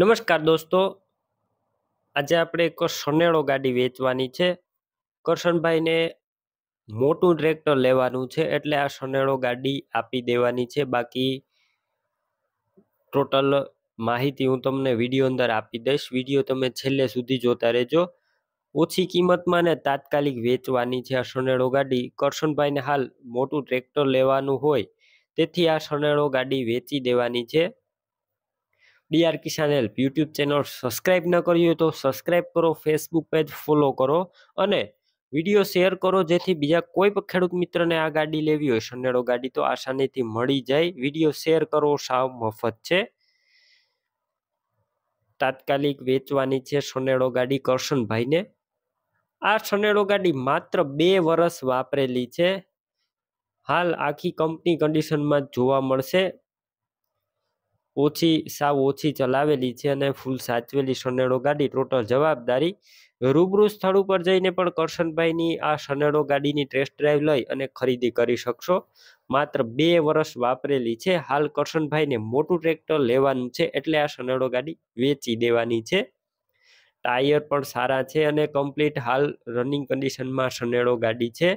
નમસ્કાર દોસ્તો આજે આપણે એક સનેડો ગાડી વેચવાની છે કરશનભાઈને મોટું ટ્રેક્ટર લેવાનું છે એટલે આ સનેડો ગાડી આપી દેવાની છે બાકી ટોટલ માહિતી હું તમને વિડીયો અંદર આપી દઈશ વિડીયો તમે છેલ્લે સુધી જોતા રહેજો ઓછી કિંમતમાં ને તાત્કાલિક વેચવાની છે આ સનેડો ગાડી કરશનભાઈને હાલ મોટું ટ્રેક્ટર લેવાનું હોય તેથી આ સનેડો ગાડી વેચી દેવાની છે D R Kisan help YouTube channel subscribe ન કરી હોય તો સબસ્ક્રાઈબ કરો ફેસબુક પેજ ફોલો કરો અને વિડીયો શેર કરો જેથી બીજા કોઈ પણ ખેડૂત મિત્રને આ ગાડી લેવી હોય સનેડો ગાડી તો આસાનીથી મળી જાય વિડીયો શેર કરો સાવ મફત છે તાત્કાલિક વેચવાની છે સોનેડો ગાડી કરશનભાઈને આ શનેડો ગાડી માત્ર બે વર્ષ વાપરેલી છે હાલ આખી કંપની કન્ડિશનમાં જોવા મળશે ઓછી સાવ ઓછી ચલાવેલી છે અને ફૂલ સાચવેલી શનેડો ગાડી ટોટલ જવાબદારી રૂબરૂ સ્થળ ઉપર જઈને પણ કરશનભાઈની આ શનેડો ગાડીની ટેસ્ટ ડ્રાઈવ લઈ અને ખરીદી કરી શકશો માત્ર બે વર્ષ વાપરેલી છે હાલ કરશનભાઈને મોટું ટ્રેક્ટર લેવાનું છે એટલે આ શનેડો ગાડી વેચી દેવાની છે ટાયર પણ સારા છે અને કમ્પ્લીટ હાલ રનિંગ કન્ડિશનમાં શનેડો ગાડી છે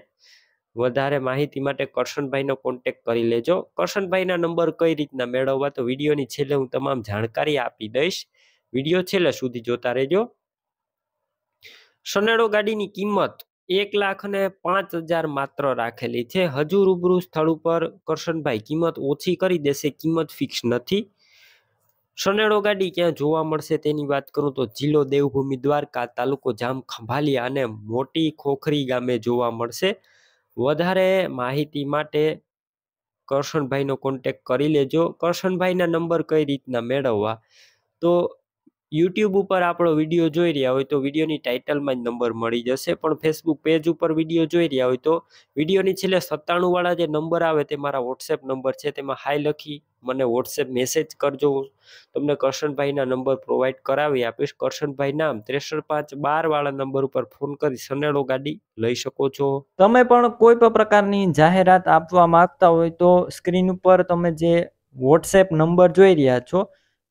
વધારે માહિતી માટે કરશનભાઈનો કોન્ટેક કરી લેજો કરશનભાઈના નંબર કઈ રીતના મેળવવા તો વિડીયોની છેલ્લે હું તમામ જાણકારી આપી દઈશ વિડીયો છેલ્લે સુધી જોતા રહેજો સનેડો ગાડીની કિંમત એક લાખ ને પાંચ હજાર માત્ર રાખેલી છે હજુ રૂબરૂ સ્થળ ઉપર કરશનભાઈ કિંમત ઓછી કરી દેશે કિંમત ફિક્સ નથી સનેડો ગાડી ક્યાં જોવા મળશે તેની વાત કરું તો જિલ્લો દેવભૂમિ દ્વારકા તાલુકો જામ ખંભાલિયા અને મોટી ખોખરી ગામે જોવા મળશે વધારે માહિતી માટે કરશનભાઈનો કોન્ટેક કરી લેજો કરશનભાઈના નંબર કઈ રીતના મેળવવા તો યુટ્યુબ ઉપર આપણો વિડીયો જોઈ રહ્યા હોય તો વિડીયોની ટાઇટલમાં જ નંબર મળી જશે પણ ફેસબુક પેજ ઉપર વિડીયો જોઈ રહ્યા હોય તો વિડીયોની છેલ્લે સત્તાણુંવાળા જે નંબર આવે તે મારા વોટ્સએપ નંબર છે તેમાં હાઈ લખી મને વોટ્સએપ મેસેજ કરજો તમને કરશનભાઈના નંબર પ્રોવાઈડ કરાવી આપીશ કરશનભાઈ નામ ત્રેસઠ પાંચ બારવાળા નંબર ઉપર ફોન કરી સનેડો ગાડી લઈ શકો છો તમે પણ કોઈ પણ પ્રકારની જાહેરાત આપવા માંગતા હોય તો સ્ક્રીન ઉપર તમે જે વોટ્સએપ નંબર જોઈ રહ્યા છો